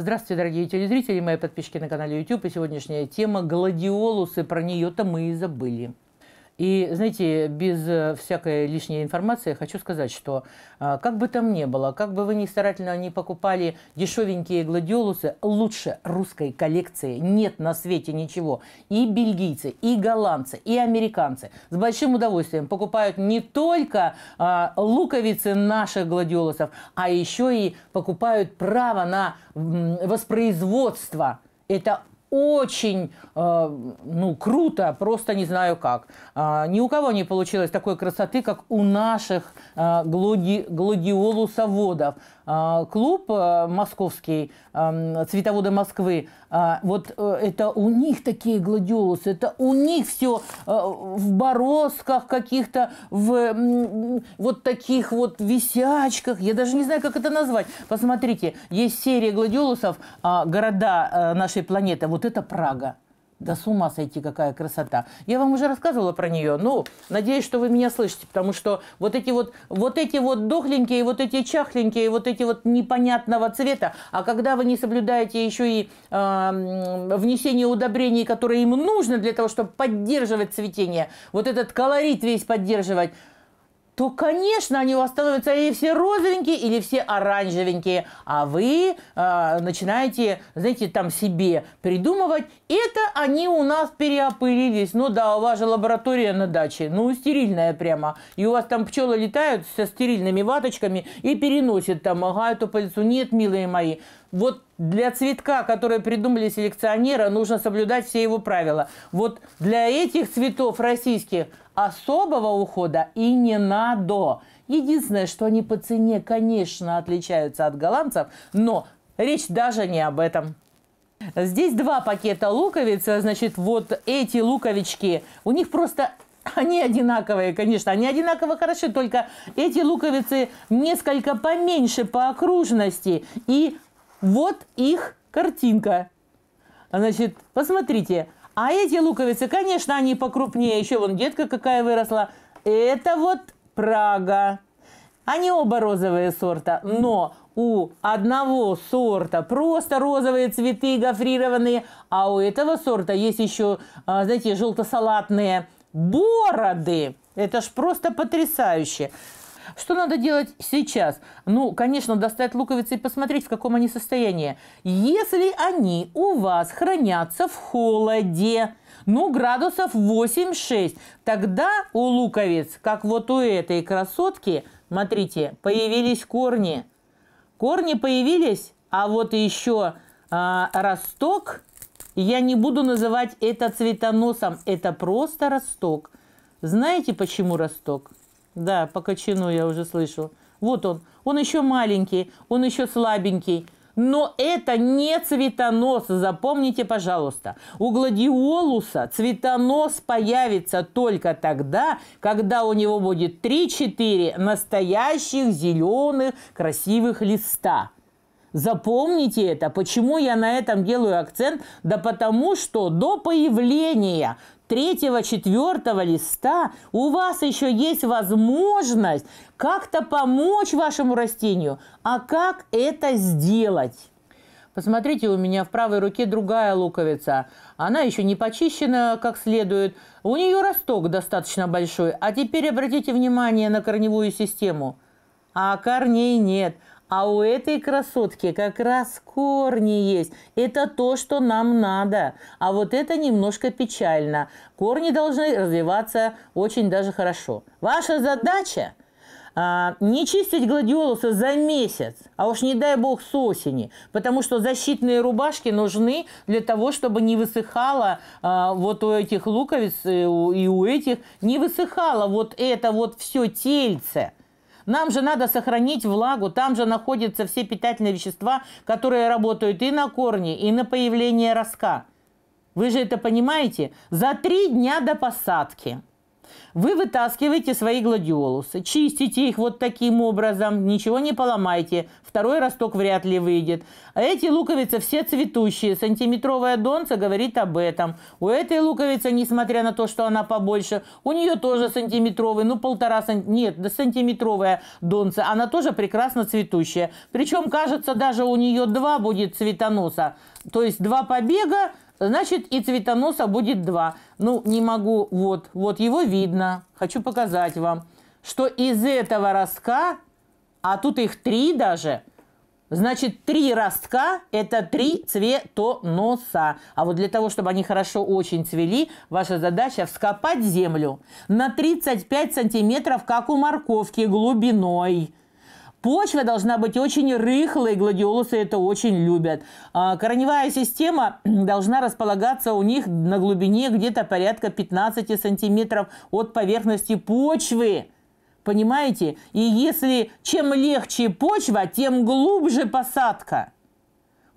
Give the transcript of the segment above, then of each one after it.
Здравствуйте, дорогие телезрители, мои подписчики на канале YouTube. И сегодняшняя тема – гладиолусы. Про нее-то мы и забыли. И, знаете, без э, всякой лишней информации хочу сказать, что э, как бы там ни было, как бы вы ни старательно не покупали дешевенькие гладиолусы, лучше русской коллекции нет на свете ничего. И бельгийцы, и голландцы, и американцы с большим удовольствием покупают не только э, луковицы наших гладиолусов, а еще и покупают право на воспроизводство это очень э, ну, круто, просто не знаю как. Э, ни у кого не получилось такой красоты, как у наших э, глади, гладиолусоводов. А, клуб э, московский, эм, цветоводы Москвы, вот это у них такие гладиолусы, это у них все в бороздках каких-то, в вот таких вот висячках, я даже не знаю, как это назвать. Посмотрите, есть серия гладиолусов а, города нашей планеты, вот вот это Прага. Да с ума сойти, какая красота. Я вам уже рассказывала про нее, но ну, надеюсь, что вы меня слышите, потому что вот эти вот, вот эти вот дохленькие, вот эти чахленькие, вот эти вот непонятного цвета, а когда вы не соблюдаете еще и э, внесение удобрений, которые им нужно для того, чтобы поддерживать цветение, вот этот колорит весь поддерживать, то, конечно, они у вас становятся или все розовенькие, или все оранжевенькие. А вы э, начинаете, знаете, там себе придумывать. Это они у нас переопылились. Ну да, у вас же лаборатория на даче. Ну, стерильная прямо. И у вас там пчелы летают со стерильными ваточками и переносят там, ага, эту пыльцу. Нет, милые мои, вот для цветка, который придумали селекционера, нужно соблюдать все его правила. Вот для этих цветов российских особого ухода и не надо. Единственное, что они по цене, конечно, отличаются от голландцев, но речь даже не об этом. Здесь два пакета луковиц, значит, вот эти луковички, у них просто они одинаковые, конечно, они одинаково хороши, только эти луковицы несколько поменьше по окружности и вот их картинка. Значит, посмотрите. А эти луковицы, конечно, они покрупнее. Еще вон детка какая выросла. Это вот Прага. Они оба розовые сорта, но у одного сорта просто розовые цветы гофрированные, а у этого сорта есть еще, а, знаете, желто-салатные бороды. Это ж просто потрясающе. Что надо делать сейчас? Ну, конечно, достать луковицы и посмотреть, в каком они состоянии. Если они у вас хранятся в холоде, ну, градусов 8-6, тогда у луковиц, как вот у этой красотки, смотрите, появились корни. Корни появились, а вот еще а, росток. Я не буду называть это цветоносом, это просто росток. Знаете, почему росток? Да, по кочану я уже слышу. Вот он. Он еще маленький, он еще слабенький. Но это не цветонос, запомните, пожалуйста. У гладиолуса цветонос появится только тогда, когда у него будет 3-4 настоящих зеленых красивых листа. Запомните это. Почему я на этом делаю акцент? Да потому что до появления третьего-четвертого листа у вас еще есть возможность как-то помочь вашему растению. А как это сделать? Посмотрите, у меня в правой руке другая луковица. Она еще не почищена как следует. У нее росток достаточно большой. А теперь обратите внимание на корневую систему. А корней нет. А у этой красотки как раз корни есть. Это то, что нам надо. А вот это немножко печально. Корни должны развиваться очень даже хорошо. Ваша задача а, не чистить гладиолусы за месяц, а уж не дай бог с осени, потому что защитные рубашки нужны для того, чтобы не высыхало а, вот у этих луковиц и э, у, и у этих, не высыхало вот это вот все тельце. Нам же надо сохранить влагу, там же находятся все питательные вещества, которые работают и на корни, и на появление ростка. Вы же это понимаете? За три дня до посадки – вы вытаскиваете свои гладиолусы, чистите их вот таким образом, ничего не поломайте, второй росток вряд ли выйдет. А эти луковицы все цветущие, сантиметровая донца говорит об этом. У этой луковицы, несмотря на то, что она побольше, у нее тоже сантиметровый, ну полтора, сантиметра нет, да сантиметровая донца, она тоже прекрасно цветущая. Причем, кажется, даже у нее два будет цветоноса, то есть два побега, Значит, и цветоноса будет два. Ну, не могу, вот, вот его видно. Хочу показать вам, что из этого ростка, а тут их три даже, значит, три ростка – это три цветоноса. А вот для того, чтобы они хорошо очень цвели, ваша задача – вскопать землю на 35 сантиметров, как у морковки, глубиной – Почва должна быть очень рыхлой, гладиолусы это очень любят. А, корневая система должна располагаться у них на глубине где-то порядка 15 сантиметров от поверхности почвы. Понимаете? И если чем легче почва, тем глубже посадка.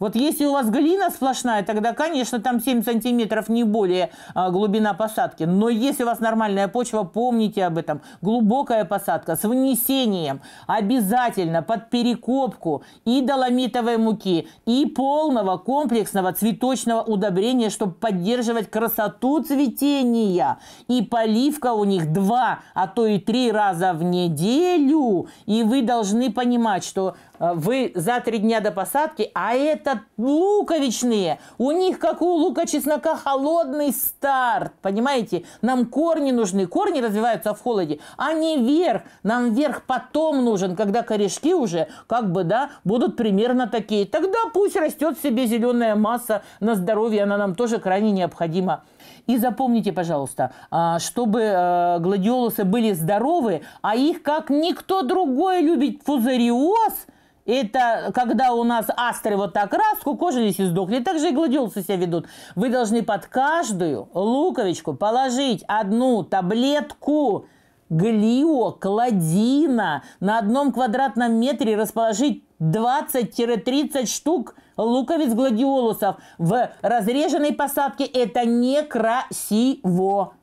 Вот если у вас глина сплошная, тогда, конечно, там 7 сантиметров не более а, глубина посадки. Но если у вас нормальная почва, помните об этом. Глубокая посадка с внесением обязательно под перекопку и доломитовой муки, и полного комплексного цветочного удобрения, чтобы поддерживать красоту цветения. И поливка у них два, а то и три раза в неделю. И вы должны понимать, что Э, вы за три дня до посадки, а это луковичные, у них, как у лука чеснока, холодный старт, понимаете? Нам корни нужны, корни развиваются в холоде, а не вверх. Нам вверх потом нужен, когда корешки уже, как бы, да, будут примерно такие. Тогда пусть растет себе зеленая масса на здоровье, она нам тоже крайне необходима. И запомните, пожалуйста, а, чтобы э, гладиолусы были здоровы, а их как никто другой любит фузариоз – это когда у нас астры вот так раз, скукожились и сдохли. Так же и гладиолусы себя ведут. Вы должны под каждую луковичку положить одну таблетку глиокладина. На одном квадратном метре расположить 20-30 штук луковиц гладиолусов в разреженной посадке. Это некрасиво.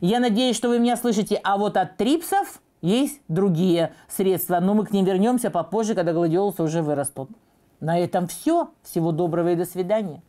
Я надеюсь, что вы меня слышите. А вот от трипсов – есть другие средства, но мы к ним вернемся попозже, когда гладиолусы уже вырастут. На этом все. Всего доброго и до свидания.